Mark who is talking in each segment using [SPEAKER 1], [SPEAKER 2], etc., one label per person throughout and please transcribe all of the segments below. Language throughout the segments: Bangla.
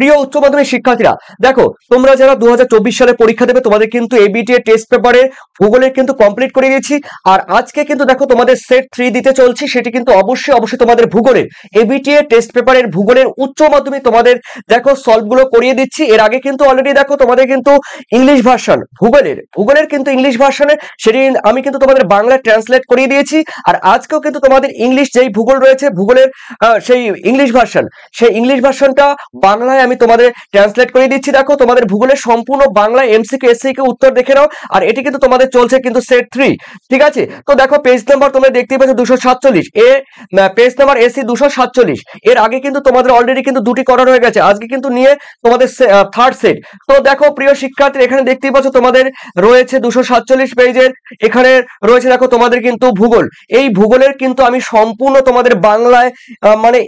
[SPEAKER 1] প্রিয় উচ্চ মাধ্যমিক শিক্ষার্থীরা দেখো তোমরা যারা দু সালে পরীক্ষা দেবে তোমাদের কিন্তু এবিটি টেস্ট পেপারে ভূগোলের কিন্তু কমপ্লিট করে দিয়েছি আর আজকে কিন্তু দেখো তোমাদের সেট থ্রি দিতে চলছি সেটি কিন্তু অবশ্যই অবশ্যই তোমাদের ভূগোলের এবিটি টেস্ট পেপারের ভূগোলের উচ্চ মাধ্যমিক তোমাদের দেখো সলভগুলো করিয়ে দিচ্ছি এর আগে কিন্তু অলরেডি দেখো তোমাদের কিন্তু ইংলিশ ভার্সন ভূগোলের ভূগোলের কিন্তু ইংলিশ ভার্সনে সেটি আমি কিন্তু তোমাদের বাংলা ট্রান্সলেট করিয়ে দিয়েছি আর আজকেও কিন্তু তোমাদের ইংলিশ যেই ভূগোল রয়েছে ভূগোলের সেই ইংলিশ ভার্সন সেই ইংলিশ ভার্সনটা বাংলায় আমি তোমাদের ট্রান্সলেট করে দিচ্ছি দেখো তোমাদের ভূগোলের সম্পূর্ণ বাংলা এমসিকে এসসিকে উত্তর দেখে নাও আর এটি কিন্তু তোমাদের চলছে কিন্তু সেট থ্রি ঠিক আছে তো দেখো পেজ নাম্বার তোমরা দেখতে পাচ্ছ দুশো সাতচল্লিশ এ পেজ নাম্বার এসি দুশো সাতচল্লিশ এর আগে কিন্তু তোমাদের অলরেডি কিন্তু দুটি করার হয়ে গেছে আজকে কিন্তু নিয়ে তোমাদের থার্ড সেট তো দেখো প্রিয় শিক্ষার্থী এখানে দেখতেই পাচ্ছ তোমাদের রয়েছে দুশো সাতচল্লিশ পেজের এখানে রয়েছে দেখো তোমাদের কিন্তু ভূগোল এই ভূগোলের কিন্তু আমি সম্পূর্ণ তোমাদের বাংলায় মানে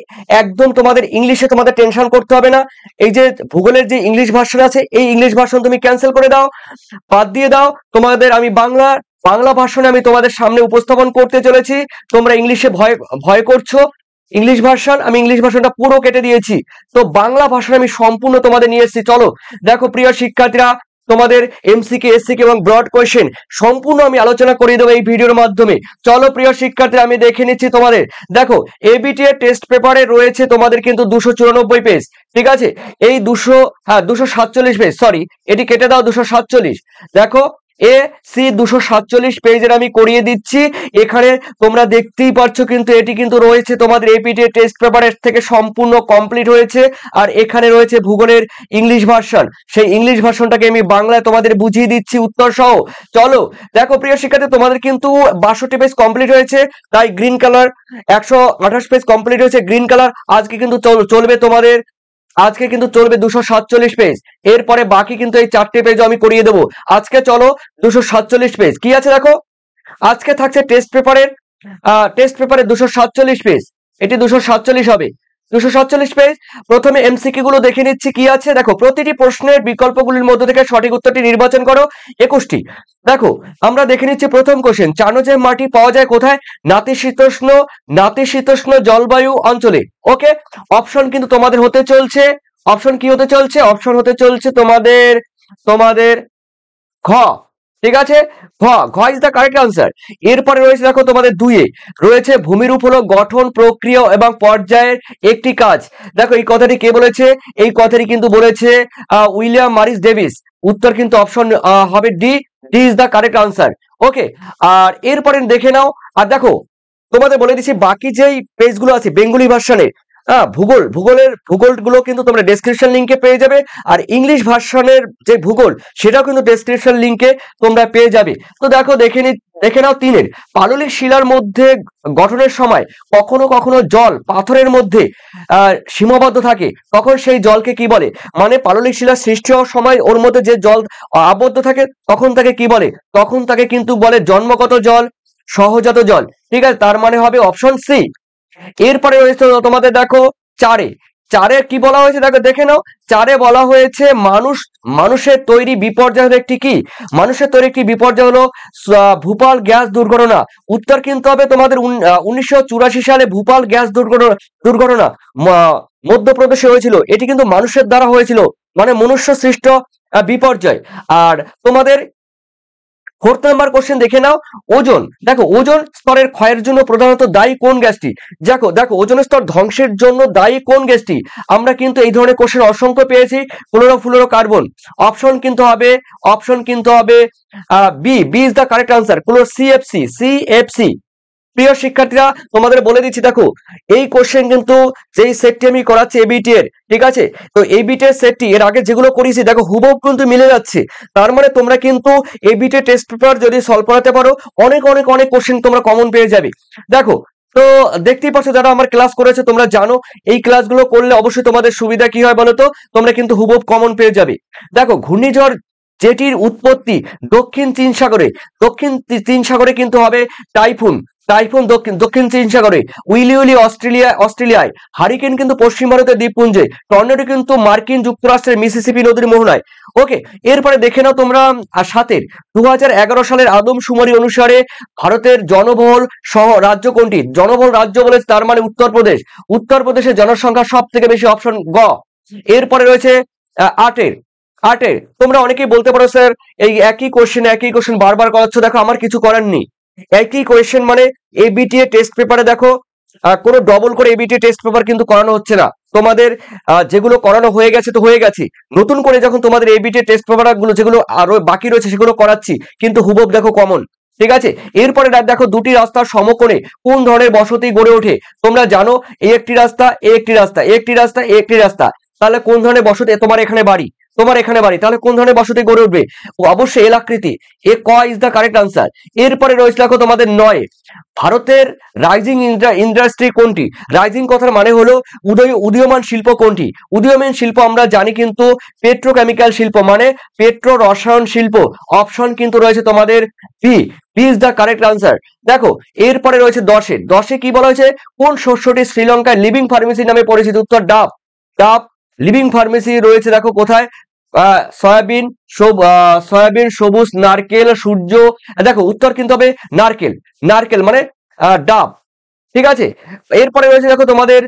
[SPEAKER 1] একদম তোমাদের ইংলিশে তোমাদের টেনশন করতে হবে না এই যে ভূগোলের যে ইংলিশ ভার্সন আছে এই ইংলিশ ভার্সন তুমি ক্যান্সেল করে দাও বাদ দিয়ে দাও তোমাদের আমি বাংলা বাংলা ভাষণে আমি তোমাদের সামনে উপস্থাপন করতে চলেছি তোমরা ইংলিশে ভয় ভয় করছো ইংলিশ ভার্সন আমি ইংলিশ ভার্সনটা পুরো কেটে দিয়েছি তো বাংলা ভাষণ আমি সম্পূর্ণ তোমাদের নিয়ে এসেছি চলো দেখো প্রিয় শিক্ষার্থীরা তোমাদের এমসিকে এসসিকে এবং ব্রড কোয়েশ্চেন সম্পূর্ণ আমি আলোচনা করে দেবো এই ভিডিওর মাধ্যমে চলো প্রিয় শিক্ষার্থী আমি দেখে নিচ্ছি তোমাদের দেখো এবিটি এর টেস্ট পেপারে রয়েছে তোমাদের কিন্তু দুশো চুরানব্বই পেজ ঠিক আছে এই দুশো হ্যাঁ দুশো সাতচল্লিশ পেজ সরি এটি কেটে দাও দুশো সাতচল্লিশ দেখো এ সি দুশো সাতচল্লিশ পেজের আমি করিয়ে দিচ্ছি এখানে তোমরা দেখতেই পাচ্ছ কিন্তু এটি কিন্তু রয়েছে তোমাদের এপিটি টেস্ট পেপারের থেকে সম্পূর্ণ কমপ্লিট হয়েছে আর এখানে রয়েছে ভূগোলের ইংলিশ ভার্সন সেই ইংলিশ ভার্সনটাকে আমি বাংলায় তোমাদের বুঝিয়ে দিচ্ছি উত্তর সহ চলো দেখো প্রিয় শিক্ষার্থী তোমাদের কিন্তু বাষট্টি পেজ কমপ্লিট হয়েছে তাই গ্রিন কালার একশো আঠাশ পেজ কমপ্লিট হয়েছে গ্রিন কালার আজকে কিন্তু চলবে তোমাদের আজকে কিন্তু চলবে দুশো সাতচল্লিশ পেজ এরপরে বাকি কিন্তু এই চারটে পেজ আমি করিয়ে দেবো আজকে চলো দুশো সাতচল্লিশ পেজ কি আছে দেখো আজকে থাকছে টেস্ট পেপারের টেস্ট পেপারের দুশো সাতচল্লিশ পেজ এটি দুশো সাতচল্লিশ হবে দুশো সাতচল্লিশ পেজ প্রথমে এমসিকিউ গুলো দেখে নিচ্ছি কি আছে দেখো প্রতিটি প্রশ্নের বিকল্পগুলির মধ্যে থেকে সঠিক উত্তরটি নির্বাচন করো একুশটি দেখো আমরা দেখে নিচ্ছি প্রথম কোশ্চেন চানজের মাটি পাওয়া যায় কোথায় নাতিশীতোষ্ণ নাতিশীতোষ্ণ জলবায়ু অঞ্চলে ওকে অপশন কিন্তু তোমাদের হতে চলছে অপশন কি হতে চলছে অপশন হতে চলছে তোমাদের তোমাদের খ ঠিক আছে ঘ ঘ ইজ দ্য কারেক্ট আনসার এরপরে রয়েছে দেখো তোমাদের দুইয়ে রয়েছে ভূমিরূপ হলো গঠন প্রক্রিয়া এবং পর্যায়ের একটি কাজ দেখো এই কথাটি কে বলেছে এই কথাটি কিন্তু বলেছে উইলিয়াম মারিস ডেভিস উত্তর কিন্তু অপশন হবে D D is the correct answer okay আর এরপরে দেখে নাও আর দেখো তোমাদের বলে দিচ্ছি বাকি যেই পেজগুলো আছে বেঙ্গলি ভার্সনে হ্যাঁ ভূগোল ভূগোলের ভূগোলগুলো কিন্তু তোমরা ডেসক্রিপশন লিঙ্কে পেয়ে যাবে আর ইংলিশ ভার্সনের যে ভূগোল সেটাও কিন্তু ডেসক্রিপশন লিঙ্কে তোমরা পেয়ে যাবে তো দেখো দেখে নি দেখে নাও তিনের পাললিক শিলার মধ্যে গঠনের সময় কখনো কখনো জল পাথরের মধ্যে সীমাবদ্ধ থাকে তখন সেই জলকে কি বলে মানে পাললিক শিলার সৃষ্টি হওয়ার সময় ওর মধ্যে যে জল আবদ্ধ থাকে তখন তাকে কি বলে তখন তাকে কিন্তু বলে জন্মগত জল সহজাত জল ঠিক আছে তার মানে হবে অপশন সি এরপরে রয়েছে তোমাদের দেখো চারে চারে কি বলা হয়েছে দেখো দেখে নাও চারে বলা হয়েছে মানুষ মানুষের তৈরি বিপর্যয় হলো একটি কি মানুষের তৈরি একটি বিপর্যয় হলো ভূপাল গ্যাস দুর্ঘটনা উত্তর কিন্তু হবে তোমাদের উনিশশো সালে ভূপাল গ্যাস দুর্ঘটনা দুর্ঘটনা মধ্যপ্রদেশে হয়েছিল এটি কিন্তু মানুষের দ্বারা হয়েছিল মানে মনুষ্য সৃষ্ট বিপর্যয় আর তোমাদের ফোর্থ নাম্বার কোশ্চেন দেখে নাও ওজন দেখো ওজন স্তরের ক্ষয়ের জন্য প্রধানত দায়ী কোন গ্যাসটি দেখো দেখো ওজন স্তর ধ্বংসের জন্য দায়ী কোন গ্যাসটি আমরা কিন্তু এই ধরনের কোশ্চেন অসংখ্য পেয়েছি ফ্লোরো ফ্লোরো কার্বন অপশন কিন্তু হবে অপশন কিন্তু হবে B B is the correct answer ক্লোর এফ সি প্রিয় শিক্ষার্থীরা তোমাদের বলে দিচ্ছি দেখো এই কোশ্চেন কিন্তু যেই সেটটি আমি করাচ্ছি এবিটি এর ঠিক আছে তো এবিটি এর সেটটি এর আগে যেগুলো করেছি দেখো হুবহু কিন্তু মিলে যাচ্ছে তার মানে তোমরা কিন্তু এবিটি টেস্ট পেপার যদি সলভ করাতে পারো অনেক অনেক অনেক কোশ্চেন তোমরা কমন পেয়ে যাবে দেখো তো দেখতেই পাচ্ছ যারা আমার ক্লাস করেছে তোমরা জানো এই ক্লাসগুলো করলে অবশ্যই তোমাদের সুবিধা কি হয় বলো তো তোমরা কিন্তু হুবহু কমন পেয়ে যাবে দেখো ঘূর্ণিঝড় যেটির উৎপত্তি দক্ষিণ চীন সাগরে দক্ষিণ চীন সাগরে কিন্তু হবে টাইফুন টাইফুন দক্ষিণ দক্ষিণ চীন সাগরে উইলি উইলি অস্ট্রেলিয়া অস্ট্রেলিয়ায় হারিকেন কিন্তু পশ্চিম ভারতের দ্বীপপুঞ্জে টর্নেডো কিন্তু মার্কিন যুক্তরাষ্ট্রের মিসিসিপি নদীর মোহনায় ওকে এরপরে দেখে নাও তোমরা আর সাতের দু সালের আদম সুমারি অনুসারে ভারতের জনবহুল সহ রাজ্য কোনটি জনবহুল রাজ্য বলে তার মানে উত্তরপ্রদেশ উত্তরপ্রদেশের জনসংখ্যা সব থেকে বেশি অপশন গ এরপরে রয়েছে আটের আটের তোমরা অনেকেই বলতে পারো স্যার এই একই কোশ্চেন একই কোশ্চেন বারবার করাচ্ছ দেখো আমার কিছু করার নেই একই কোয়েশ্চেন মানে এবিটিএ টেস্ট পেপারে দেখো কোনো ডবল করে এবিটি টেস্ট পেপার কিন্তু করানো হচ্ছে না তোমাদের যেগুলো করানো হয়ে গেছে তো হয়ে গেছে নতুন করে যখন তোমাদের এবিটি টেস্ট পেপারগুলো যেগুলো আরো বাকি রয়েছে সেগুলো করাচ্ছি কিন্তু হুবব দেখো কমন ঠিক আছে এরপরে দেখো দুটি রাস্তার সমকোণে কোন ধরনের বসতি গড়ে ওঠে তোমরা জানো এই একটি রাস্তা এই একটি রাস্তা একটি রাস্তা একটি রাস্তা তাহলে কোন ধরনের বসতি তোমার এখানে বাড়ি তোমার এখানে বাড়ি তাহলে কোন ধরনের বসতি গড়ে উঠবে ও অবশ্যই এল আকৃতি এ ক ইজ দ্য কারেক্ট আনসার এরপরে রয়েছে দেখো তোমাদের নয় ভারতের রাইজিং ইন্ডাস্ট্রি কোনটি রাইজিং কথার মানে হলো উদয় উদীয়মান শিল্প কোনটি উদীয়মান শিল্প আমরা জানি কিন্তু পেট্রোকেমিক্যাল শিল্প মানে পেট্রো রসায়ন শিল্প অপশন কিন্তু রয়েছে তোমাদের P P is the correct answer দেখো এরপরে রয়েছে দশে দশে কি বলা হয়েছে কোন শস্যটি শ্রীলঙ্কায় লিভিং ফার্মেসি নামে পরিচিত উত্তর ডাব ডাব লিভিং ফার্মেসি রয়েছে দেখো কোথায় সয়াবিন সয়াবিন সবুজ নারকেল সূর্য দেখো উত্তর কিন্তু হবে নারকেল নারকেল মানে ডাব ঠিক আছে এরপরে রয়েছে দেখো তোমাদের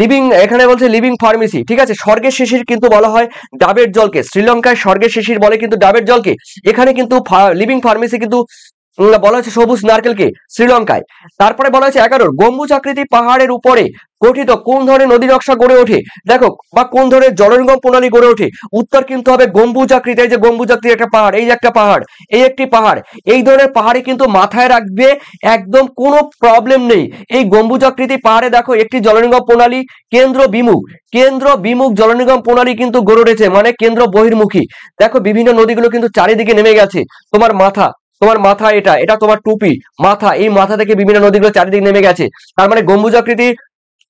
[SPEAKER 1] লিভিং এখানে বলছে লিভিং ফার্মেসি ঠিক আছে স্বর্গের শিশির কিন্তু বলা হয় ডাবের জলকে শ্রীলঙ্কায় স্বর্গের শিশির বলে কিন্তু ডাবের জলকে এখানে কিন্তু লিভিং ফার্মেসি কিন্তু বলা হয়েছে সবুজ নারকেলকে শ্রীলঙ্কায় তারপরে বলা হয়েছে এগারোর গম্বুজ আকৃতি পাহাড়ের উপরে গঠিত কোন ধরনের নদী নকশা গড়ে ওঠে দেখো বা কোন ধরনের জলনিগম প্রণালী গড়ে ওঠে উত্তর কিন্তু হবে গম্বুজ আকৃতি এই যে গম্বুজ আকৃতি একটা পাহাড় এই একটা পাহাড় এই একটি পাহাড় এই ধরনের পাহাড়ে কিন্তু মাথায় রাখবে একদম কোনো প্রবলেম নেই এই গম্বুজ আকৃতি পাহাড়ে দেখো একটি জলনিগম প্রণালী কেন্দ্র বিমুখ কেন্দ্র বিমুখ জলনিগম প্রণালী কিন্তু গড়ে উঠেছে মানে কেন্দ্র বহির্মুখী দেখো বিভিন্ন নদীগুলো কিন্তু চারিদিকে নেমে গেছে তোমার মাথা তোমার মাথা এটা এটা তোমার টুপি মাথা এই মাথা থেকে বিভিন্ন নদীগুলো চারিদিক নেমে গেছে তার মানে গম্বুজাকৃতি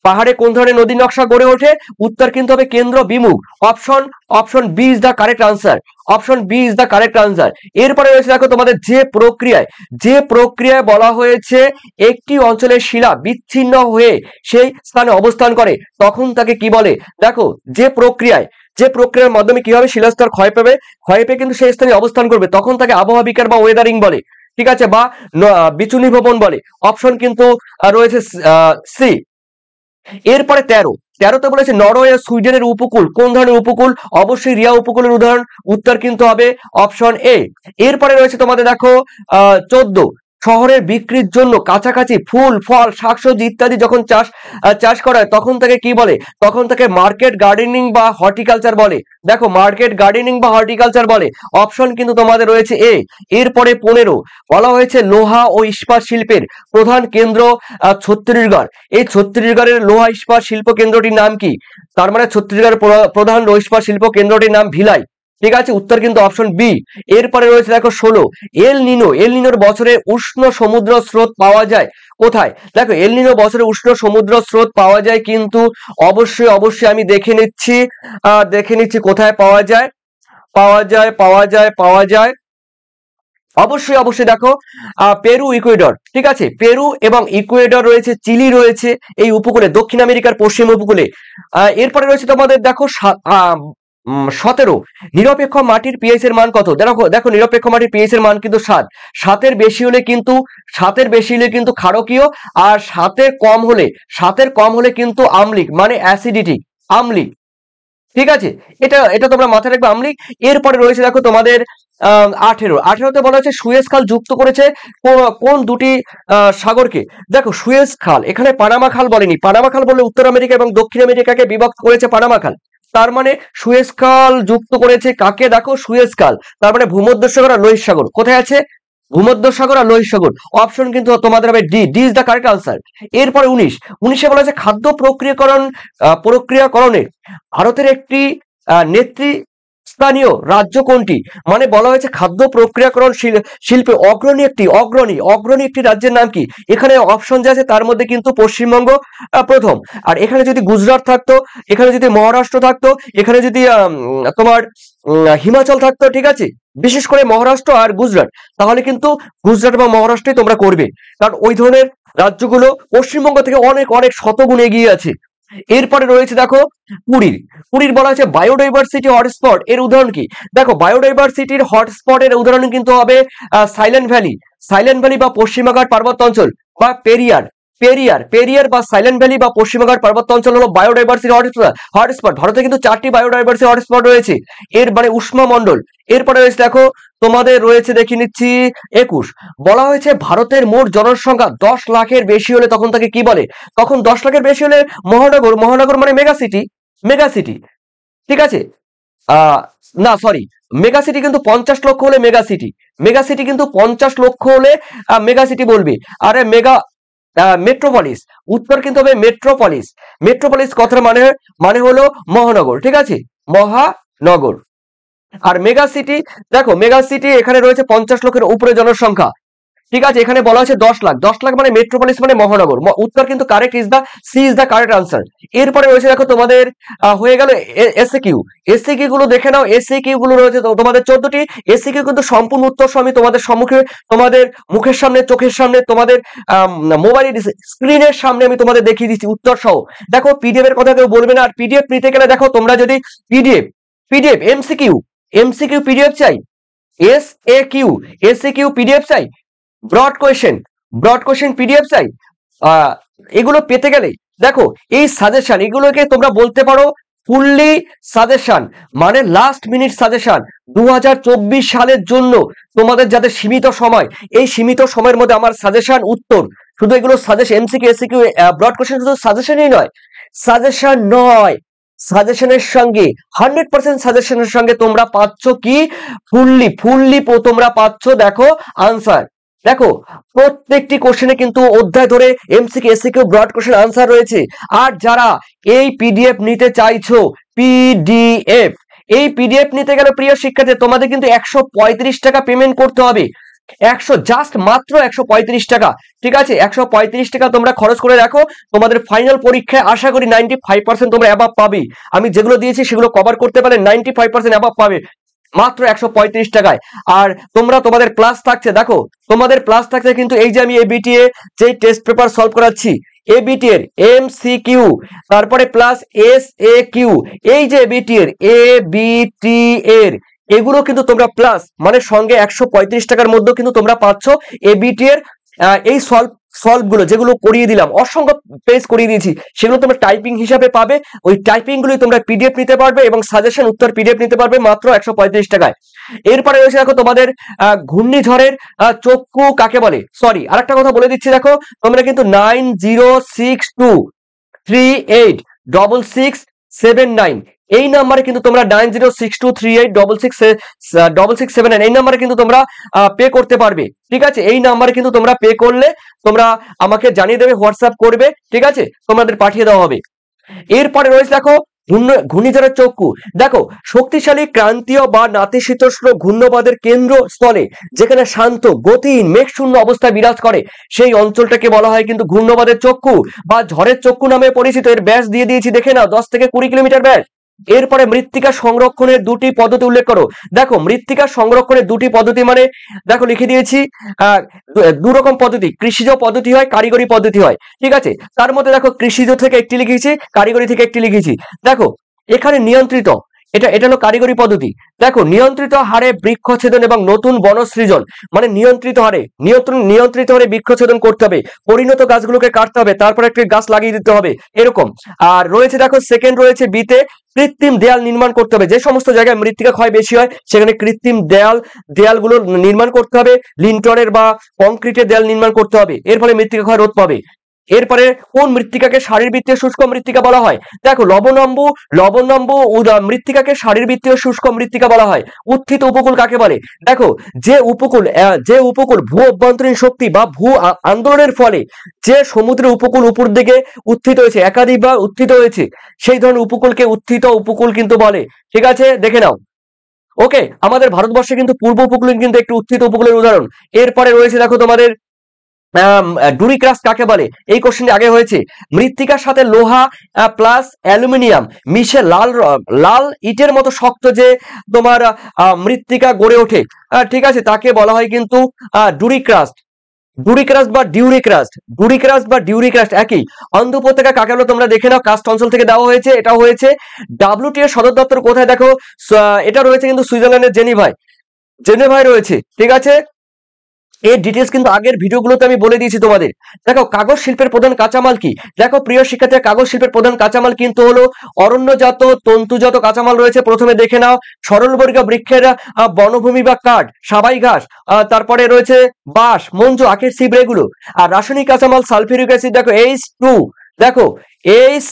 [SPEAKER 1] পাহাড়ে কোন ধরনের নদী নকশা গড়ে ওঠে উত্তর কিন্তু হবে কেন্দ্র বিমুখ option option B is the correct answer option B is the correct answer এরপরে রয়েছে দেখো তোমাদের যে প্রক্রিয়ায় যে প্রক্রিয়ায় বলা হয়েছে একটি অঞ্চলের শিলা বিচ্ছিন্ন হয়ে সেই স্থানে অবস্থান করে তখন তাকে কি বলে দেখো যে প্রক্রিয়ায় যে প্রক্রিয়ার মাধ্যমে কি হবে শিলাস্তর ক্ষয় পাবে ক্ষয় পেয়ে কিন্তু সেই স্থানে অবস্থান করবে তখন তাকে আবহাওয়া বিকার বা ওয়েদারিং বলে ঠিক আছে বা বিচুনি ভবন বলে অপশন কিন্তু রয়েছে সি এরপরে তেরো তেরোতে বলেছে নরওয়ে সুইডেনের উপকূল কোন ধরনের উপকূল অবশ্যই রিয়া উপকূলের উদাহরণ উত্তর কিন্তু হবে অপশন এ এরপরে রয়েছে তোমাদের দেখো চোদ্দ শহরের বিক্রির জন্য কাছাকাছি ফুল ফল শাকসবজি ইত্যাদি যখন চাষ চাষ করা হয় তখন তাকে কি বলে তখন তাকে মার্কেট গার্ডেনিং বা হর্টিকালচার বলে দেখো মার্কেট গার্ডেনিং বা হর্টিকালচার বলে অপশন কিন্তু তোমাদের রয়েছে এ এরপরে পনেরো বলা হয়েছে লোহা ও ইস্পাত শিল্পের প্রধান কেন্দ্র ছত্তিশগড় এই ছত্তিশগড়ের লোহা ইস্পাত শিল্প কেন্দ্রটির নাম কি তার মানে ছত্তিশগড়ের প্রধান লোহ ইস্পাত শিল্প কেন্দ্রটির নাম ভিলাই ঠিক আছে উত্তর কিন্তু অপশন বি এরপরে রয়েছে দেখো ষোলো এল নিনো এল নিনোর বছরে উষ্ণ সমুদ্র স্রোত পাওয়া যায় কোথায় দেখো এল নিনো বছরে উষ্ণ সমুদ্র স্রোত পাওয়া যায় কিন্তু অবশ্যই অবশ্যই আমি দেখে নিচ্ছি দেখে নিচ্ছি কোথায় পাওয়া যায় পাওয়া যায় পাওয়া যায় পাওয়া যায় অবশ্যই অবশ্যই দেখো পেরু ইকুয়েডর ঠিক আছে পেরু এবং ইকুয়েডর রয়েছে চিলি রয়েছে এই উপকূলে দক্ষিণ আমেরিকার পশ্চিম উপকূলে এরপরে রয়েছে তোমাদের দেখো সতেরো নিরপেক্ষ মাটির পিএইচ এর মান কত দেখো দেখো নিরপেক্ষ মাটির পিএইচ এর মান কিন্তু সাত সাতের বেশি হলে কিন্তু সাতের বেশি হলে কিন্তু ক্ষারকীয় আর সাতের কম হলে সাতের কম হলে কিন্তু আমলিক মানে অ্যাসিডিটি আমলিক ঠিক আছে এটা এটা তোমরা মাথায় রাখবে আমলিক এরপরে রয়েছে দেখো তোমাদের আহ আঠেরো আঠেরোতে বলা হচ্ছে সুয়েজ খাল যুক্ত করেছে কোন দুটি সাগরকে দেখো সুয়েজ খাল এখানে পানামা খাল বলেনি পানামা খাল বলে উত্তর আমেরিকা এবং দক্ষিণ আমেরিকাকে বিভক্ত করেছে পানামা খাল তার মানে কাল যুক্ত করেছে কাকে দেখো কাল তার মানে ভূমধ্যসাগর আর লোহিত সাগর কোথায় আছে ভূমধ্য সাগর আর লোহিত সাগর অপশন কিন্তু তোমাদের হবে D D is the correct answer এরপরে উনিশ উনিশে বলা আছে খাদ্য প্রক্রিয়াকরণ প্রক্রিয়াকরণে ভারতের একটি নেত্রী স্থানীয় রাজ্য কোনটি মানে বলা হয়েছে খাদ্য প্রক্রিয়াকরণ শিল্পে অগ্রণী একটি অগ্রণী অগ্রণী একটি রাজ্যের নাম কি এখানে অপশন যা আছে তার মধ্যে কিন্তু পশ্চিমবঙ্গ প্রথম আর এখানে যদি গুজরাট থাকতো এখানে যদি মহারাষ্ট্র থাকতো এখানে যদি তোমার হিমাচল থাকতো ঠিক আছে বিশেষ করে মহারাষ্ট্র আর গুজরাট তাহলে কিন্তু গুজরাট বা মহারাষ্ট্রই তোমরা করবে কারণ ওই ধরনের রাজ্যগুলো পশ্চিমবঙ্গ থেকে অনেক অনেক শতগুণ এগিয়ে আছে এরপরে রয়েছে দেখো পুরীর পুরীর বলা হচ্ছে বায়োডাইভার্সিটি হটস্পট এর উদাহরণ কি দেখো বায়োডাইভার্সিটির হটস্পট এর উদাহরণ কিন্তু হবে সাইলেন্ট ভ্যালি সাইলেন্ট ভ্যালি বা পশ্চিমাঘাট পার্বত্য অঞ্চল বা পেরিয়ার পেরিয়ার পেরিয়ার বা সাইলেন্ট ভ্যালি বা পশ্চিমবঙ্গের পার্বত্য অঞ্চল হল বায়োডাইভার্সিটি হটস্পট ভারতে কিন্তু চারটি বায়োডাইভার্সিটি হটস্পট রয়েছে এর মানে উষ্ণমণ্ডল এরপরে রয়েছে দেখো তোমাদের রয়েছে দেখিয়ে নিচ্ছি একুশ বলা হয়েছে ভারতের মোট জনসংখ্যা দশ লাখের বেশি হলে তখন তাকে কি বলে তখন দশ লাখের বেশি হলে মহানগর মহানগর মানে মেগা সিটি মেগা সিটি ঠিক আছে না সরি মেগা সিটি কিন্তু পঞ্চাশ লক্ষ হলে মেগা সিটি মেগা সিটি কিন্তু পঞ্চাশ লক্ষ হলে মেগা সিটি বলবি আরে মেগা মেট্রোপলিস উত্তর কিন্তু হবে মেট্রোপলিস মেট্রোপলিস কথার মানে মানে হলো মহানগর ঠিক আছে মহানগর আর মেগা সিটি দেখো মেগা সিটি এখানে রয়েছে পঞ্চাশ লক্ষের উপরে জনসংখ্যা ঠিক আছে এখানে বলা হয়েছে দশ লাখ দশ লাখ মানে মেট্রোপলিস মানে মহানগর উত্তর কিন্তু correct is the C is the correct answer এরপরে রয়েছে দেখো তোমাদের হয়ে গেল এসে কিউ এসে কিউ গুলো দেখে নাও এসে কিউ গুলো রয়েছে তোমাদের চোদ্দটি এসে কিউ কিন্তু সম্পূর্ণ উত্তর সহ আমি তোমাদের সম্মুখে তোমাদের মুখের সামনে চোখের সামনে তোমাদের মোবাইল স্ক্রিনের সামনে আমি তোমাদের দেখিয়ে দিচ্ছি উত্তর সহ দেখো পিডিএফ এর কথা কেউ বলবে না আর পিডিএফ নিতে গেলে দেখো তোমরা যদি PDF PDF MCQ MCQ PDF চাই S A Q S Q PDF চাই broad question broad question PDF চাই এগুলো পেতে গেলে দেখো এই সাজেশন এগুলোকে তোমরা বলতে পারো ফুললি সাজেশন মানে লাস্ট মিনিট সাজেশন দু সালের জন্য তোমাদের যাদের সীমিত সময় এই সীমিত সময়ের মধ্যে আমার সাজেশন উত্তর শুধু এগুলো suggestion MCQ SAQ broad question শুধু সাজেশনই নয় সাজেশন নয় সাজেশনের সঙ্গে হান্ড্রেড পার্সেন্ট সাজেশনের সঙ্গে তোমরা পাচ্ছ কি ফুললি ফুললি তোমরা পাচ্ছ দেখো আনসার দেখো প্রত্যেকটি কোশ্চেনে কিন্তু অধ্যায় ধরে MCQ SAQ broad question answer রয়েছে আর যারা এই পিডিএফ নিতে চাইছো পিডিএফ এই পিডিএফ নিতে গেলে প্রিয় শিক্ষার্থী তোমাদের কিন্তু একশো টাকা পেমেন্ট করতে হবে একশো জাস্ট মাত্র একশো টাকা ঠিক আছে একশো টাকা তোমরা খরচ করে রাখো তোমাদের ফাইনাল পরীক্ষায় আশা করি নাইনটি তোমরা অ্যাভাব পাবে আমি যেগুলো দিয়েছি সেগুলো কভার করতে পারে নাইনটি ফাইভ পাবে মাত্র একশো টাকায় আর তোমরা তোমাদের ক্লাস থাকছে দেখো তোমাদের ক্লাস থাকছে কিন্তু এই যে আমি এ বিটিএ যেই টেস্ট পেপার সলভ করাচ্ছি বিটি এর এম সি কিউ তারপরে প্লাস এস এ কিউ এই যে বিটি এর এ বিটি এর এগুলো কিন্তু তোমরা প্লাস মানে সঙ্গে একশো টাকার মধ্যে কিন্তু তোমরা পাচ্ছ এ বিটি এর এই সলভ সলভগুলো যেগুলো করিয়ে দিলাম অসংখ্য পেজ করিয়ে দিয়েছি সেগুলো তোমরা টাইপিং হিসাবে পাবে ওই টাইপিংগুলোই তোমরা পিডিএফ নিতে পারবে এবং সাজেশন উত্তর পিডিএফ নিতে পারবে মাত্র একশো পঁয়ত্রিশ টাকায় এরপরে রয়েছে দেখো তোমাদের ঘূর্ণিঝড়ের চক্ষু কাকে বলে সরি আর একটা কথা বলে দিচ্ছি দেখো তোমরা কিন্তু nine zero six two three eight double six seven nine এই নাম্বারে কিন্তু তোমরা nine zero six two three eight double six double six seven এই নাম্বারে কিন্তু তোমরা পে করতে পারবে ঠিক আছে এই নাম্বারে কিন্তু তোমরা পে করলে তোমরা আমাকে জানিয়ে দেবে হোয়াটসঅ্যাপ করবে ঠিক আছে তোমাদের পাঠিয়ে দেওয়া হবে এরপরে রয়েছে দেখো ঘূর্ণিঝড়ের চক্ষু দেখো শক্তিশালী ক্রান্তীয় বা নাতিশীতোষ্ণ ঘূর্ণবাদের কেন্দ্র স্থলে যেখানে শান্ত গতিহীন মেঘশূন্য অবস্থা বিরাজ করে সেই অঞ্চলটাকে বলা হয় কিন্তু ঘূর্ণবাদের চক্ষু বা ঝড়ের চক্ষু নামে পরিচিত এর ব্যাস দিয়ে দিয়েছি দেখে নাও দশ থেকে কুড়ি কিলোমিটার ব্যাস এরপরে মৃত্তিকা সংরক্ষণের দুটি পদ্ধতি উল্লেখ করো দেখো মৃত্তিকা সংরক্ষণের দুটি পদ্ধতি মানে দেখো লিখে দিয়েছি দু রকম পদ্ধতি কৃষিজ পদ্ধতি হয় কারিগরি পদ্ধতি হয় ঠিক আছে তার মধ্যে দেখো কৃষিজ থেকে একটি লিখেছি কারিগরি থেকে একটি লিখেছি দেখো এখানে নিয়ন্ত্রিত এটা এটা হলো কারিগরি পদ্ধতি দেখো নিয়ন্ত্রিত হারে বৃক্ষছেদন এবং নতুন বন সৃজন মানে নিয়ন্ত্রিত হারে নিয়ন্ত্রণ নিয়ন্ত্রিত হারে বৃক্ষছেদন করতে হবে পরিণত গাছগুলোকে কাটতে হবে তারপর একটি গাছ লাগিয়ে দিতে হবে এরকম আর রয়েছে দেখো সেকেন্ড রয়েছে বিতে কৃত্রিম দেয়াল নির্মাণ করতে হবে যে সমস্ত জায়গায় মৃত্তিকা ক্ষয় বেশি হয় সেখানে কৃত্রিম দেয়াল দেয়ালগুলো নির্মাণ করতে হবে লিন্টনের বা কংক্রিটের দেয়াল নির্মাণ করতে হবে এর ফলে মৃত্তিকা ক্ষয় রোধ পাবে এরপরে কোন মৃত্তিকাকে শারীরবৃত্তীয় শুষ্ক মৃত্তিকা বলা হয় দেখো লবণম্বু লবণাম্বু মৃত্তিকাকে শারীরবৃত্তীয় শুষ্ক মৃত্তিকা বলা হয় উত্থিত উপকূল কাকে বলে দেখো যে উপকূল যে উপকূল ভূ অভ্যন্তরীণ শক্তি বা ভূ আন্দোলনের ফলে যে সমুদ্রের উপকূল উপর দিকে উত্থিত হয়েছে একাধিকবার উত্থিত হয়েছে সেই ধরনের উপকূলকে উত্থিত উপকূল কিন্তু বলে ঠিক আছে দেখে নাও ওকে আমাদের ভারতবর্ষে কিন্তু পূর্ব উপকূল কিন্তু একটি উত্থিত উপকূলের উদাহরণ এরপরে রয়েছে দেখো তোমাদের ডুরিক্রাস কাকে বলে এই কোশ্চেনটি আগে হয়েছে মৃত্তিকার সাথে লোহা প্লাস অ্যালুমিনিয়াম মিশে লাল লাল ইটের মতো শক্ত যে তোমার মৃত্তিকা গড়ে ওঠে ঠিক আছে তাকে বলা হয় কিন্তু ডুরিক্রাস্ট ডুরিক্রাস্ট বা ডিউরিক্রাস্ট ডুরিক্রাস্ট বা ডিউরিক্রাস্ট একই অন্ধ উপত্যকা কাকে হলো তোমরা দেখে নাও কাস্ট অঞ্চল থেকে দেওয়া হয়েছে এটা হয়েছে এর সদর দপ্তর কোথায় দেখো এটা রয়েছে কিন্তু সুইজারল্যান্ডের জেনিভায় জেনেভায় রয়েছে ঠিক আছে এর ডিটেলস কিন্তু আগের ভিডিওগুলোতে আমি বলে দিয়েছি তোমাদের দেখো কাগজ শিল্পের প্রধান কাঁচামাল কি দেখো প্রিয় শিক্ষার্থীরা কাগজ শিল্পের প্রধান কাঁচামাল কিন্তু হলো অরণ্যজাত তন্তুজাত কাঁচামাল রয়েছে প্রথমে দেখে নাও সরলবর্গা বৃক্ষের বনভূমি বা কাঠ সাবাই ঘাস তারপরে রয়েছে বাঁশ মঞ্জু আখের সিবড়েগুলো আর রাসায়নিক কাঁচামাল সালফিউরিক অ্যাসিড দেখো এইচ টু দেখো H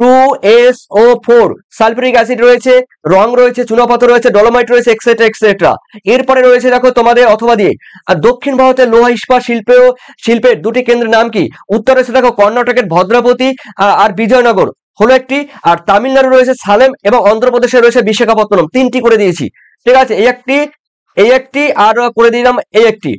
[SPEAKER 1] two S O four sulphuric acid রয়েছে রং রয়েছে চুনাপাথর রয়েছে ডলোমাইট রয়েছে এক্সট্রা এক্সট্রা এরপরে রয়েছে দেখো তোমাদের অথবা দিয়ে আর দক্ষিণ ভারতের লোহা ইস্পাত শিল্পে শিল্পের দুটি কেন্দ্রের নাম কি উত্তরে রয়েছে দেখো কর্ণাটকের ভদ্রাবতী আর বিজয়নগর হলো একটি আর তামিলনাড়ু রয়েছে সালেম এবং অন্ধ্রপ্রদেশে রয়েছে বিশাখাপত্তনম তিনটি করে দিয়েছি ঠিক আছে এই একটি এই একটি আর করে দিলাম এই একটি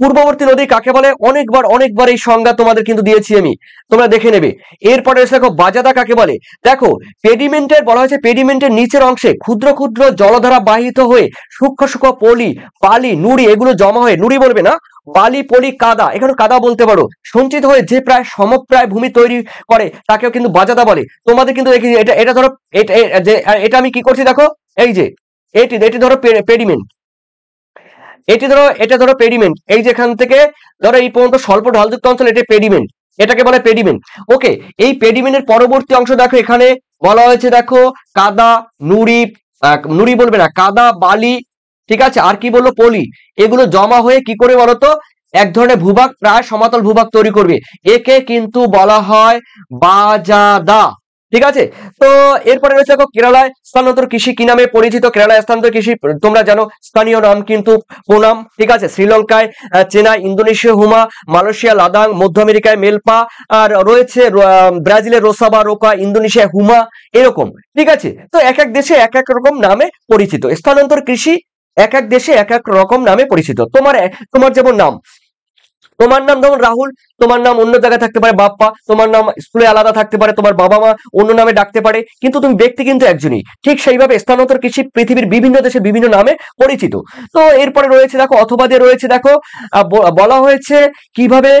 [SPEAKER 1] পূর্ববর্তী নদী কাকে বলে অনেকবার অনেকবার এই সংজ্ঞা তোমাদের কিন্তু দিয়েছি আমি তোমরা দেখে নেবে এরপরে দেখো বাজাদা কাকে বলে দেখো পেডিমেন্টের বলা হয়েছে পেডিমেন্টের নিচের অংশে ক্ষুদ্র ক্ষুদ্র জলধারা বাহিত হয়ে সূক্ষ্ম সূক্ষ্ম পলি পালি নুড়ি এগুলো জমা হয়ে নুড়ি বলবে না বালি পলি কাদা এখানে কাদা বলতে পারো সঞ্চিত হয়ে যে প্রায় সমপ্রায় ভূমি তৈরি করে তাকেও কিন্তু বাজাদা বলে তোমাদের কিন্তু এটা এটা ধরো এটা আমি কি করছি দেখো এই যে এটি এটি ধরো পেডিমেন্ট এটি ধরো এটা ধরো পেডিমেন্ট এই যেখান থেকে ধরো এই পর্যন্ত স্বল্প ঢালযুক্ত অঞ্চল এটি পেডিমেন্ট এটাকে বলে পেডিমেন্ট ওকে এই পেডিমেন্টের পরবর্তী অংশ দেখো এখানে বলা হয়েছে দেখো কাদা নুড়ি নুড়ি বলবে না কাদা বালি ঠিক আছে আর কি বললো পলি এগুলো জমা হয়ে কি করে বলতো এক ধরনের ভূভাগ প্রায় সমাতল ভূভাগ তৈরি করবে একে কিন্তু বলা হয় বাজাদা ঠিক আছে তো এরপরে রয়েছে দেখো কেরালায় স্থানান্তর কৃষি কি নামে পরিচিত কেরালায় স্থানান্তর কৃষি তোমরা জানো স্থানীয় নাম কিন্তু পোনাম ঠিক আছে শ্রীলঙ্কায় চেনা ইন্দোনেশিয়া হুমা মালয়েশিয়া লাদাং মধ্য আমেরিকায় মেলপা আর রয়েছে ব্রাজিলের রোসাবা রোকা ইন্দোনেশিয়া হুমা এরকম ঠিক আছে তো এক এক দেশে এক এক রকম নামে পরিচিত স্থানান্তর কৃষি এক এক দেশে এক এক রকম নামে পরিচিত তোমার তোমার যেমন নাম তোমার নাম যেমন রাহুল তোমার নাম অন্য জায়গায় থাকতে পারে বাপ্পা তোমার নাম স্কুলে আলাদা থাকতে পারে তোমার বাবা মা অন্য নামে ডাকতে পারে কিন্তু তুমি ব্যক্তি কিন্তু একজনই ঠিক সেইভাবে স্থানান্তর কৃষি পৃথিবীর বিভিন্ন দেশে বিভিন্ন নামে পরিচিত তো এরপরে রয়েছে দেখো অথবা দিয়ে রয়েছে দেখো বলা হয়েছে কিভাবে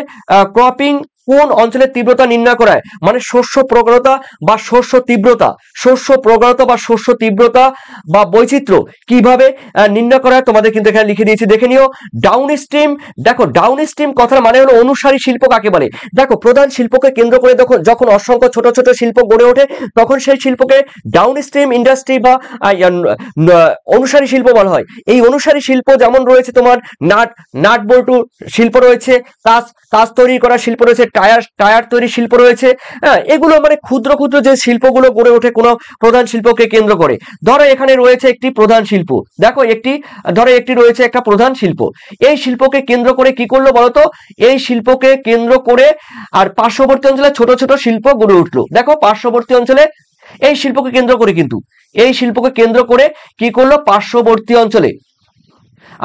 [SPEAKER 1] ক্রপিং কোন অঞ্চলের তীব্রতা নির্ণয় করায় মানে শস্য প্রগাঢ়তা বা শস্য তীব্রতা শস্য প্রগাঢ়তা বা শস্য তীব্রতা বা বৈচিত্র্য কিভাবে নির্ণয় করায় তোমাদের কিন্তু এখানে লিখে দিয়েছি দেখে নিও ডাউন স্ট্রিম দেখো ডাউন স্ট্রিম কথার মানে হলো অনুসারী শিল্প কাকে বলে দেখো প্রধান শিল্পকে কেন্দ্র করে যখন যখন অসংখ্য ছোট ছোট শিল্প গড়ে ওঠে তখন সেই শিল্পকে ডাউন স্ট্রিম ইন্ডাস্ট্রি বা অনুসারী শিল্প বলা হয় এই অনুসারী শিল্প যেমন রয়েছে তোমার নাট নাট বল্টু শিল্প রয়েছে কাজ কাজ তৈরি করা শিল্প রয়েছে টায়ার টায়ার তৈরি শিল্প রয়েছে হ্যাঁ এগুলো মানে ক্ষুদ্র ক্ষুদ্র যে শিল্পগুলো গড়ে ওঠে কোনো প্রধান শিল্পকে কেন্দ্র করে ধরো এখানে রয়েছে একটি প্রধান শিল্প দেখো একটি ধরো একটি রয়েছে একটা প্রধান শিল্প এই শিল্পকে কেন্দ্র করে কি করলো বলতো এই শিল্পকে কেন্দ্র করে আর পার্শ্ববর্তী অঞ্চলে ছোট ছোট শিল্প গড়ে উঠলো দেখো পার্শ্ববর্তী অঞ্চলে এই শিল্পকে কেন্দ্র করে কিন্তু এই শিল্পকে কেন্দ্র করে কি করলো পার্শ্ববর্তী অঞ্চলে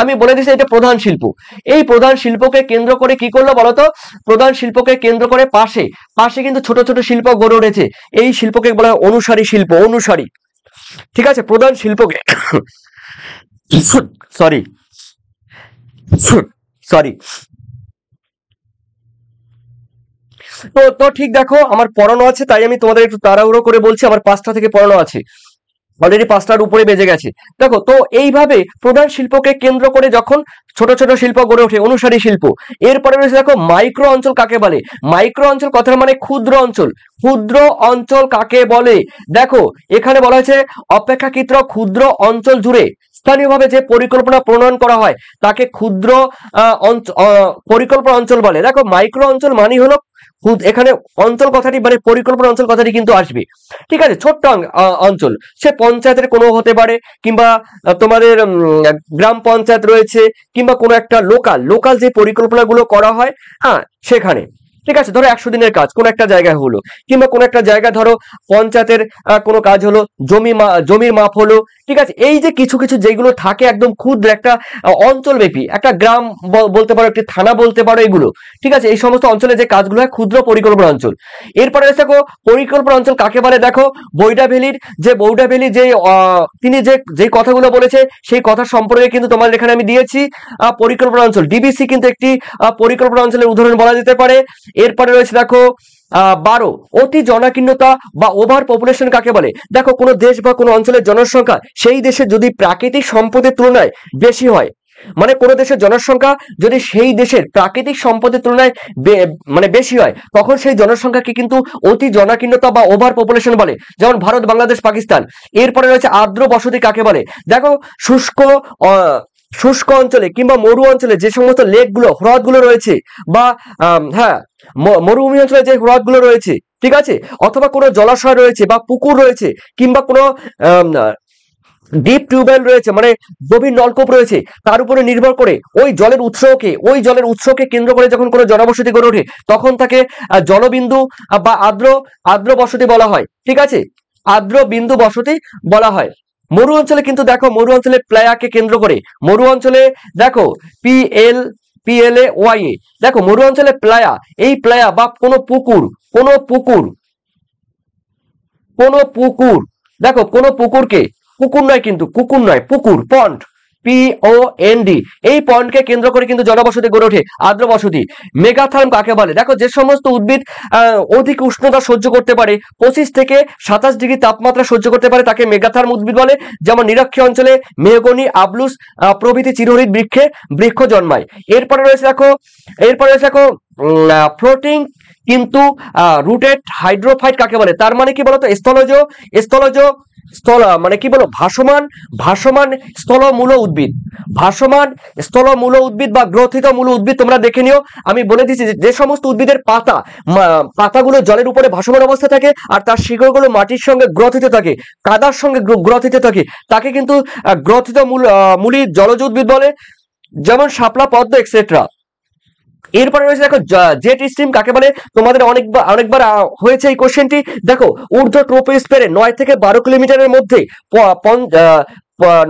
[SPEAKER 1] আমি বলে দিছি এটা প্রধান শিল্প এই প্রধান শিল্পকে কেন্দ্র করে কি করলো বলতো প্রধান শিল্পকে কেন্দ্র করে পাশে পাশে কিন্তু ছোট ছোট শিল্প গড়ে উঠেছে এই শিল্পকে বলা হয় অনুসারী শিল্প অনুসারী ঠিক আছে প্রধান শিল্পকে সরি সরি তো তো ঠিক দেখো আমার পড়ানো আছে তাই আমি তোমাদের একটু তাড়াহুড়ো করে বলছি আমার পাঁচটা থেকে পড়ানো আছে অলরেডি পাঁচটার উপরে বেজে গেছে দেখো তো এইভাবে প্রধান শিল্পকে কেন্দ্র করে যখন ছোট ছোট শিল্প গড়ে ওঠে অনুসারী শিল্প এরপরে রয়েছে দেখো মাইক্রো অঞ্চল কাকে বলে মাইক্রো অঞ্চল কথার মানে ক্ষুদ্র অঞ্চল ক্ষুদ্র অঞ্চল কাকে বলে দেখো এখানে বলা হয়েছে অপেক্ষাকৃত ক্ষুদ্র অঞ্চল জুড়ে স্থানীয়ভাবে যে পরিকল্পনা প্রণয়ন করা হয় তাকে ক্ষুদ্র পরিকল্পনা অঞ্চল বলে দেখো মাইক্রো অঞ্চল মানে হলো হুদ এখানে অঞ্চল কথাটি মানে পরিকল্পনা অঞ্চল কথাটি কিন্তু আসবে ঠিক আছে ছোট্ট অঞ্চল সে পঞ্চায়েতের কোনো হতে পারে কিংবা তোমাদের গ্রাম পঞ্চায়েত রয়েছে কিংবা কোনো একটা লোকাল লোকাল যে পরিকল্পনাগুলো করা হয় হ্যাঁ সেখানে ঠিক আছে ধরো একশো দিনের কাজ কোন একটা জায়গায় হলো কিংবা কোন একটা জায়গা ধরো পঞ্চায়েতের কোনো কাজ হলো জমি জমির মাপ হলো ঠিক আছে এই যে কিছু কিছু যেগুলো থাকে একদম ক্ষুদ্র একটা অঞ্চলব্যাপী একটা গ্রাম বলতে পারো একটি থানা বলতে পারো এগুলো ঠিক আছে এই সমস্ত অঞ্চলে যে কাজগুলো হয় ক্ষুদ্র পরিকল্পনা অঞ্চল এরপরে দেখো পরিকল্পনা অঞ্চল কাকে বলে দেখো বৈডা ভ্যালির যে বৌডা ভ্যালি যে তিনি যে যে কথাগুলো বলেছে সেই কথা সম্পর্কে কিন্তু তোমার এখানে আমি দিয়েছি পরিকল্পনা অঞ্চল ডিবিসি কিন্তু একটি পরিকল্পনা অঞ্চলের উদাহরণ বলা যেতে পারে এরপরে রয়েছে দেখো বারো অতি জনাকীর্ণতা বা ওভার পপুলেশন কাকে বলে দেখো কোনো দেশ বা কোনো অঞ্চলের জনসংখ্যা সেই দেশে যদি প্রাকৃতিক সম্পদের তুলনায় বেশি হয় মানে কোনো দেশের জনসংখ্যা যদি সেই দেশের প্রাকৃতিক সম্পদের তুলনায় মানে বেশি হয় তখন সেই জনসংখ্যাকে কিন্তু অতি জনাকীর্ণতা বা ওভার পপুলেশন বলে যেমন ভারত বাংলাদেশ পাকিস্তান এরপরে রয়েছে আর্দ্র বসতি কাকে বলে দেখো শুষ্ক শুষ্ক অঞ্চলে কিংবা মরু অঞ্চলে যে সমস্ত লেকগুলো হ্রদগুলো রয়েছে বা হ্যাঁ মরুভূমি অঞ্চলে যে হ্রদগুলো রয়েছে ঠিক আছে অথবা কোনো জলাশয় রয়েছে বা পুকুর রয়েছে কিংবা কোনো ডিপ টিউবওয়েল রয়েছে মানে গভীর নলকূপ রয়েছে তার উপরে নির্ভর করে ওই জলের উৎসকে ওই জলের উৎসকে কেন্দ্র করে যখন কোনো জনবসতি গড়ে ওঠে তখন তাকে জলবিন্দু বা আদ্র আদ্র বসতি বলা হয় ঠিক আছে আদ্র বিন্দু বসতি বলা হয় মরু অঞ্চলে কিন্তু দেখো মরু অঞ্চলে প্লায়াকে কেন্দ্র করে মরু অঞ্চলে দেখো পিএল পিএলএ ওয়াইএ দেখো মরু অঞ্চলে প্লায়া এই প্লায়া বা কোনো পুকুর কোনো পুকুর কোনো পুকুর দেখো কোনো পুকুরকে পুকুর নয় কিন্তু কুকুর নয় পুকুর পন্ড পিওএনডি এই পয়েন্টকে কেন্দ্র করে কিন্তু জনবসতি গড়ে ওঠে আর্দ্র বসতি মেগাথার্ম কাকে বলে দেখো যে সমস্ত উদ্ভিদ অধিক উষ্ণতা সহ্য করতে পারে পঁচিশ থেকে সাতাশ ডিগ্রি তাপমাত্রা সহ্য করতে পারে তাকে মেগাথার্ম উদ্ভিদ বলে যেমন নিরক্ষীয় অঞ্চলে মেহগনি আবলুস প্রভৃতি চিরহরিত বৃক্ষে বৃক্ষ জন্মায় এরপরে রয়েছে দেখো এরপরে রয়েছে দেখো ফ্লোটিং কিন্তু রুটেড হাইড্রোফাইট কাকে বলে তার মানে কি বলতো স্থলজ স্থলজ স্থল মানে কি বলো ভাসমান ভাসমান মূল উদ্ভিদ ভাসমান স্থলমূল উদ্ভিদ বা গ্রথিত মূল উদ্ভিদ তোমরা দেখে নিও আমি বলে দিচ্ছি যে সমস্ত উদ্ভিদের পাতা পাতাগুলো জলের উপরে ভাসমান অবস্থা থাকে আর তার শিকড়গুলো মাটির সঙ্গে গ্রথিত থাকে কাদার সঙ্গে গ্রথিত থাকে তাকে কিন্তু গ্রথিত মূল মূলি জলজ উদ্ভিদ বলে যেমন শাপলা পদ্ম এক্সেট্রা এরপরে রয়েছে দেখো জেট স্ট্রিম কাকে বলে তোমাদের অনেকবার অনেকবার হয়েছে এই কোশ্চেনটি দেখো ঊর্ধ্ব ট্রোপোস্ফিয়ারে নয় থেকে বারো কিলোমিটারের মধ্যে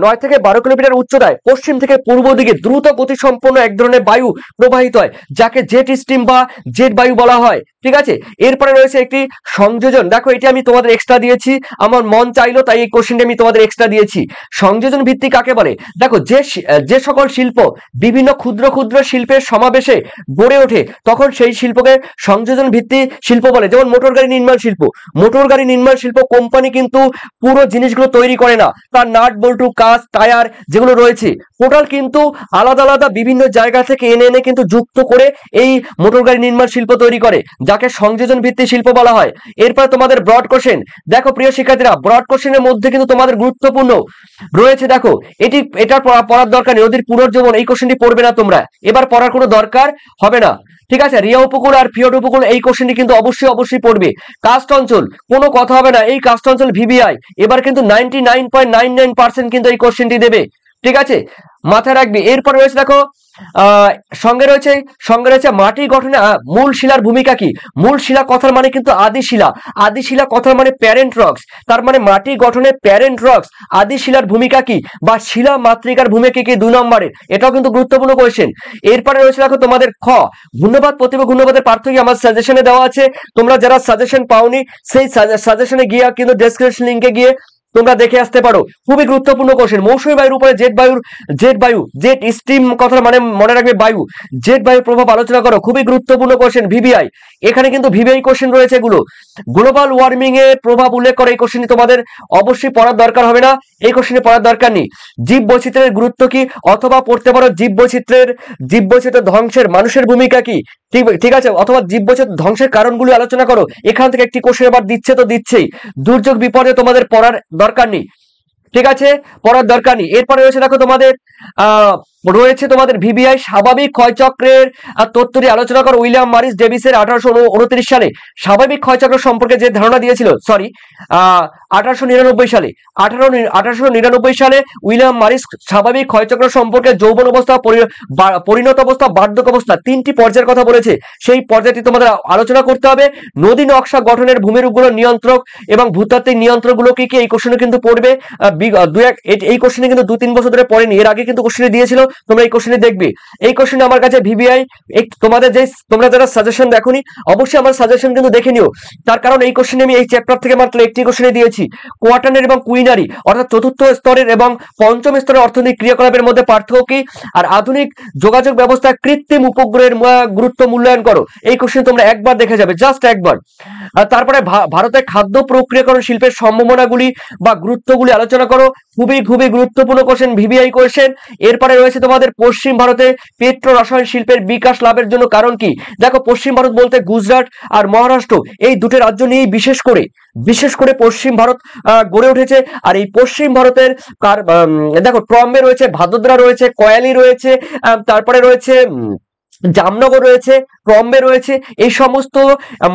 [SPEAKER 1] নয় থেকে বারো কিলোমিটার উচ্চতায় পশ্চিম থেকে পূর্ব দিকে দ্রুত গতি সম্পন্ন এক ধরনের বায়ু প্রবাহিত হয় যাকে জেট স্টিম বা জেট বায়ু বলা হয় ঠিক আছে এরপরে রয়েছে একটি সংযোজন দেখো এটি আমি তোমাদের এক্সট্রা দিয়েছি আমার মন চাইলো তাই এই কোশ্চেনটি আমি তোমাদের এক্সট্রা দিয়েছি সংযোজন ভিত্তি কাকে বলে দেখো যে যে সকল শিল্প বিভিন্ন ক্ষুদ্র ক্ষুদ্র শিল্পের সমাবেশে গড়ে ওঠে তখন সেই শিল্পকে সংযোজন ভিত্তি শিল্প বলে যেমন মোটর গাড়ি নির্মাণ শিল্প মোটর গাড়ি নির্মাণ শিল্প কোম্পানি কিন্তু পুরো জিনিসগুলো তৈরি করে না তার নাট বোল্ট টু কাজ টায়ার যেগুলো রয়েছে টোটাল কিন্তু আলাদা আলাদা বিভিন্ন জায়গা থেকে এনে এনে কিন্তু যুক্ত করে এই মোটর গাড়ি নির্মাণ শিল্প তৈরি করে যাকে সংযোজন ভিত্তি শিল্প বলা হয় এরপর তোমাদের ব্রড কোশ্চেন দেখো প্রিয় শিক্ষার্থীরা ব্রড কোশ্চেনের মধ্যে কিন্তু তোমাদের গুরুত্বপূর্ণ রয়েছে দেখো এটি এটার পড়ার দরকার নেই ওদের পুনর্জীবন এই কোশ্চেনটি পড়বে না তোমরা এবার পড়ার কোনো দরকার হবে না ঠিক আছে রিয়া উপকূল আর ফিয়ট উপকূল এই কোশ্চেনটি কিন্তু অবশ্যই অবশ্যই পড়বে কাস্ট অঞ্চল কোনো কথা হবে না এই কাস্ট অঞ্চল ভিবিআই এবার কিন্তু নাইনটি কিন্তু এই কোশ্চেনটি দেবে ঠিক আছে মাথায় রাখবি এরপর রয়েছে দেখো সঙ্গে রয়েছে সঙ্গে রয়েছে মাটি গঠনে মূল শিলার ভূমিকা কি মূল শিলা কথার মানে কিন্তু আদি শিলা আদি শিলা কথার মানে প্যারেন্ট রক্স তার মানে মাটির গঠনে প্যারেন্ট রক্স আদি শিলার ভূমিকা কি বা শিলা মাতৃকার ভূমিকা কি দুই নম্বরে এটাও কিন্তু গুরুত্বপূর্ণ কোয়েশ্চেন এরপরে রয়েছে দেখো তোমাদের খ ঘূর্ণবাদ প্রতিভা ঘূর্ণবাদের পার্থক্য আমার সাজেশনে দেওয়া আছে তোমরা যারা সাজেশন পাওনি সেই সাজেশনে গিয়ে কিন্তু ডেসক্রিপশন লিঙ্কে গিয়ে তোমরা দেখে আসতে পারো খুবই গুরুত্বপূর্ণ কোশ্চেন মৌসুমী বায়ুর উপরে জেট বায়ুর জেট বায়ু জেট স্টিম কথা মানে মনে রাখবে বায়ু জেট বায়ুর প্রভাব আলোচনা করো খুবই গুরুত্বপূর্ণ কোশ্চেন ভিভিআই এখানে কিন্তু ভিভিআই কোশ্চেন রয়েছে এগুলো গ্লোবাল ওয়ার্মিং এর প্রভাব উল্লেখ করে এই কোশ্চেন তোমাদের অবশ্যই পড়ার দরকার হবে না এই কোশ্চেনে পড়ার দরকার নেই জীব বৈচিত্র্যের গুরুত্ব কি অথবা পড়তে পারো জীব বৈচিত্র্যের জীব বৈচিত্র্য ধ্বংসের মানুষের ভূমিকা কি ঠিক আছে অথবা জীব বৈচিত্র ধ্বংসের কারণগুলি আলোচনা করো এখান থেকে একটি কোশ্চেন আবার দিচ্ছে তো দিচ্ছেই দুর্যোগ বিপর্যয় তোমাদের পড়ার দরকার নেই ঠিক আছে পড়ার দরকার নেই এরপরে রয়েছে দেখো তোমাদের আহ রয়েছে তোমাদের ভিবিআই স্বাভাবিক ক্ষয় চক্রের তথ্য তথ্যটি আলোচনা কর উইলিয়াম মারিস ডেভিসের আঠারোশো উনত্রিশ সালে স্বাভাবিক ক্ষয় চক্র সম্পর্কে যে ধারণা দিয়েছিল সরি আঠারোশো নিরানব্বই সালে আঠারো আঠারোশো নিরানব্বই সালে উইলিয়াম মারিস স্বাভাবিক ক্ষয় চক্র সম্পর্কে যৌবন অবস্থা পরিণত অবস্থা বার্ধক অবস্থা তিনটি পর্যায়ের কথা বলেছে সেই পর্যায়টি তোমাদের আলোচনা করতে হবে নদী নকশা গঠনের ভূমিরূপগুলো নিয়ন্ত্রক এবং ভূতাত্ত্বিক নিয়ন্ত্রকগুলো কি কি এই কোশ্চেনে কিন্তু পড়বে এই কোশ্চেনে কিন্তু দু তিন বছর ধরে পড়েনি এর আগে কিন্তু কোশ্চেনে দিয়েছিল তোমরা এই কোশ্চেনে দেখবি এই কোশ্চেনে আমার কাছে ভিভিআই তোমাদের যে তোমরা যারা সাজেশন দেখোনি অবশ্যই আমার সাজেশন কিন্তু দেখে নিও তার কারণ এই কোশ্চেনে আমি এই চ্যাপ্টার থেকে মাত্র একটি কোশ্চেনে দিয়েছি কোয়াটানের এবং কুইনারি অর্থাৎ চতুর্থ স্তরের এবং পঞ্চম স্তরের অর্থনৈতিক ক্রিয়াকলাপের মধ্যে পার্থক্য কি আর আধুনিক যোগাযোগ ব্যবস্থা কৃত্রিম উপগ্রহের গুরুত্ব মূল্যায়ন করো এই কোশ্চেন তোমরা একবার দেখে যাবে জাস্ট একবার তারপরে ভারতের খাদ্য প্রক্রিয়াকরণ শিল্পের সম্ভাবনাগুলি বা গুরুত্বগুলি আলোচনা করো খুবই খুবই গুরুত্বপূর্ণ কোশ্চেন ভিভিআই কোশ্চেন এরপরে রয়েছে বলেছি তোমাদের পশ্চিম ভারতে পেট্রো রসায়ন শিল্পের বিকাশ লাভের জন্য কারণ কি দেখো পশ্চিম ভারত বলতে গুজরাট আর মহারাষ্ট্র এই দুটো রাজ্য নিয়েই বিশেষ করে বিশেষ করে পশ্চিম ভারত গড়ে উঠেছে আর এই পশ্চিম ভারতের দেখো ট্রম্বে রয়েছে ভাদোদরা রয়েছে কয়ালি রয়েছে তারপরে রয়েছে জামনগর রয়েছে ক্রম্বে রয়েছে এই সমস্ত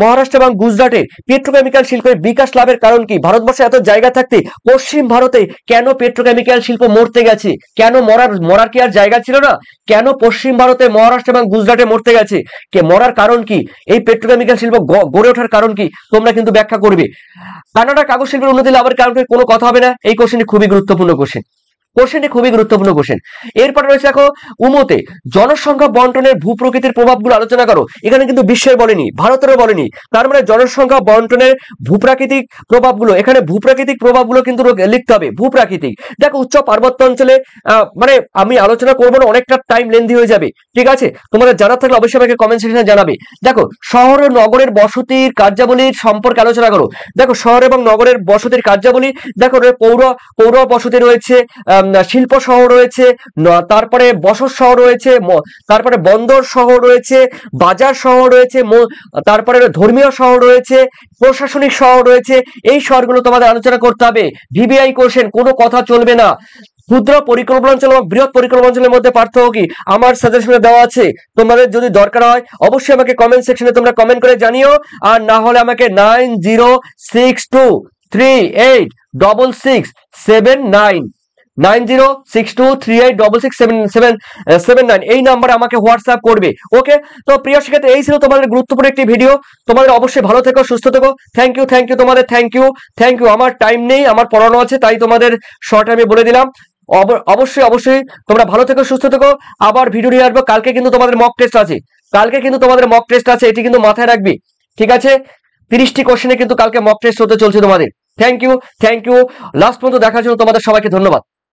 [SPEAKER 1] মহারাষ্ট্র এবং গুজরাটের পেট্রোকেমিক্যাল শিল্পের বিকাশ লাভের কারণ কি ভারতবর্ষে এত জায়গা থাকতে পশ্চিম ভারতে কেন পেট্রোকেমিক্যাল শিল্প মরতে গেছে কেন মরার মরার কি আর জায়গা ছিল না কেন পশ্চিম ভারতে মহারাষ্ট্র এবং গুজরাটে মরতে গেছে কে মরার কারণ কি এই পেট্রোকেমিক্যাল শিল্প গড়ে ওঠার কারণ কি তোমরা কিন্তু ব্যাখ্যা করবে কানাডার কাগজ শিল্পের উন্নতি লাভের কারণ কোনো কথা হবে না এই কোশ্চেনটি খুবই গুরুত্বপূর্ণ কোশ্চেন কোশ্চেনটি খুবই গুরুত্বপূর্ণ কোশ্চেন এরপরে রয়েছে দেখো উমতে জনসংখ্যা বন্টনের ভূপ্রকৃতির প্রভাবগুলো আলোচনা করো এখানে কিন্তু বিশ্বের বলেনি ভারতেরও বলেনি তার মানে জনসংখ্যা বন্টনের ভূপ্রাকৃতিক প্রভাবগুলো এখানে ভূপ্রাকৃতিক প্রভাবগুলো কিন্তু লিখতে হবে ভূপ্রাকৃতিক দেখো উচ্চ পার্বত্য অঞ্চলে মানে আমি আলোচনা করবো না অনেকটা টাইম লেন্দি হয়ে যাবে ঠিক আছে তোমাদের জানা থাকলে অবশ্যই আমাকে কমেন্ট সেকশনে জানাবে দেখো শহর ও নগরের বসতির কার্যাবলীর সম্পর্কে আলোচনা করো দেখো শহর এবং নগরের বসতির কার্যাবলী দেখো পৌর পৌর বসতি রয়েছে শিল্প শহর রয়েছে তারপরে বসত শহর রয়েছে তারপরে বন্দর শহর রয়েছে বাজার শহর রয়েছে তারপরে ধর্মীয় শহর রয়েছে প্রশাসনিক শহর রয়েছে এই শহরগুলো তোমাদের আলোচনা করতে হবে ভিবিআই কোশ্চেন কোনো কথা চলবে না ক্ষুদ্র পরিকল্পনা অঞ্চল এবং বৃহৎ পরিকল্পনা অঞ্চলের মধ্যে পার্থক্য কি আমার সাজেশনে দেওয়া আছে তোমাদের যদি দরকার হয় অবশ্যই আমাকে কমেন্ট সেকশনে তোমরা কমেন্ট করে জানিও আর না হলে আমাকে nine zero six two three eight double six seven nine nine zero six two three eight double six seven seven seven nine এই নাম্বারে আমাকে হোয়াটসঅ্যাপ করবে ওকে তো প্রিয় শিক্ষার্থী এই ছিল তোমাদের গুরুত্বপূর্ণ একটি ভিডিও তোমাদের অবশ্যই ভালো থেকো সুস্থ থেকো থ্যাংক ইউ থ্যাংক ইউ তোমাদের থ্যাংক ইউ থ্যাংক ইউ আমার টাইম নেই আমার পড়ানো আছে তাই তোমাদের শর্ট আমি বলে দিলাম অবশ্যই অবশ্যই তোমরা ভালো থেকো সুস্থ থেকো আবার ভিডিও নিয়ে আসবো কালকে কিন্তু তোমাদের মক টেস্ট আছে কালকে কিন্তু তোমাদের মক টেস্ট আছে এটি কিন্তু মাথায় রাখবি ঠিক আছে তিরিশটি কোশ্চেনে কিন্তু কালকে মক টেস্ট হতে চলছে তোমাদের thank you thank you last পর্যন্ত দেখার জন্য তোমাদের সবাইকে ধন্যবাদ